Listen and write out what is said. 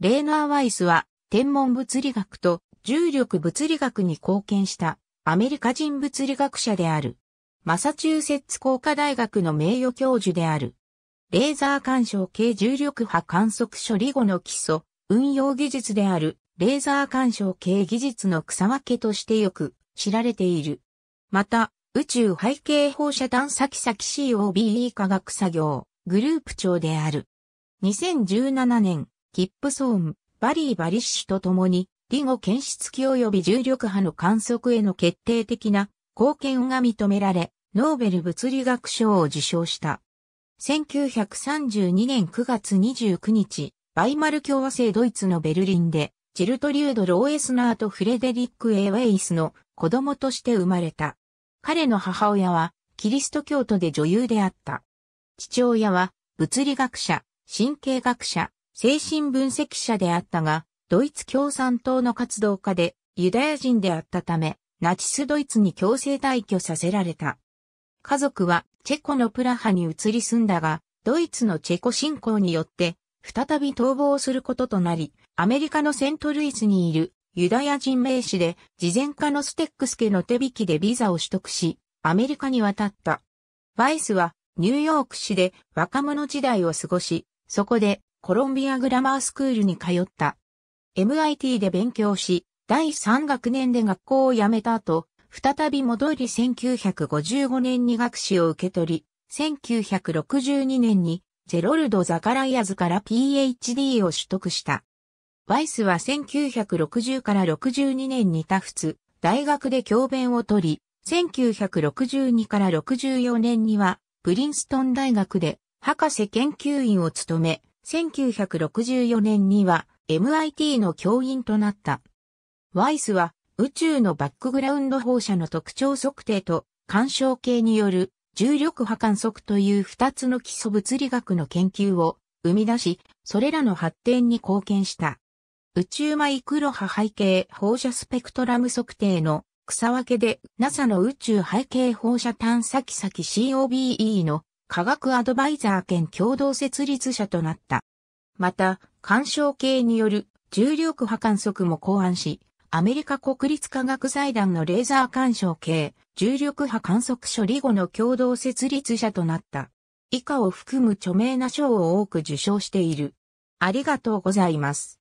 レーナー・ワイスは天文物理学と重力物理学に貢献したアメリカ人物理学者である。マサチューセッツ工科大学の名誉教授である。レーザー干渉系重力波観測処理後の基礎、運用技術であるレーザー干渉系技術の草分けとしてよく知られている。また、宇宙背景放射探査機先 COBE 科学作業グループ長である。2017年、キップソーン、バリー・バリッシュと共に、ディゴ検出器及び重力波の観測への決定的な貢献が認められ、ノーベル物理学賞を受賞した。1932年9月29日、バイマル共和制ドイツのベルリンで、ジルトリュード・ローエスナーとフレデリック・エイ・ウェイスの子供として生まれた。彼の母親は、キリスト教徒で女優であった。父親は、物理学者、神経学者、精神分析者であったが、ドイツ共産党の活動家でユダヤ人であったため、ナチスドイツに強制退去させられた。家族はチェコのプラハに移り住んだが、ドイツのチェコ侵攻によって、再び逃亡することとなり、アメリカのセントルイスにいるユダヤ人名士で、事前家のステックス家の手引きでビザを取得し、アメリカに渡った。バイスはニューヨーク市で若者時代を過ごし、そこでコロンビアグラマースクールに通った。MIT で勉強し、第3学年で学校を辞めた後、再び戻り1955年に学士を受け取り、1962年にゼロルド・ザカライアズから PhD を取得した。ワイスは1960から62年にタフツ、大学で教鞭を取り、1962から64年には、プリンストン大学で博士研究員を務め、1964年には MIT の教員となった。ワイスは宇宙のバックグラウンド放射の特徴測定と干渉計による重力波観測という二つの基礎物理学の研究を生み出し、それらの発展に貢献した。宇宙マイクロ波背景放射スペクトラム測定の草分けで NASA の宇宙背景放射探査機先 COBE の科学アドバイザー兼共同設立者となった。また、干渉系による重力波観測も考案し、アメリカ国立科学財団のレーザー干渉系重力波観測処理後の共同設立者となった。以下を含む著名な賞を多く受賞している。ありがとうございます。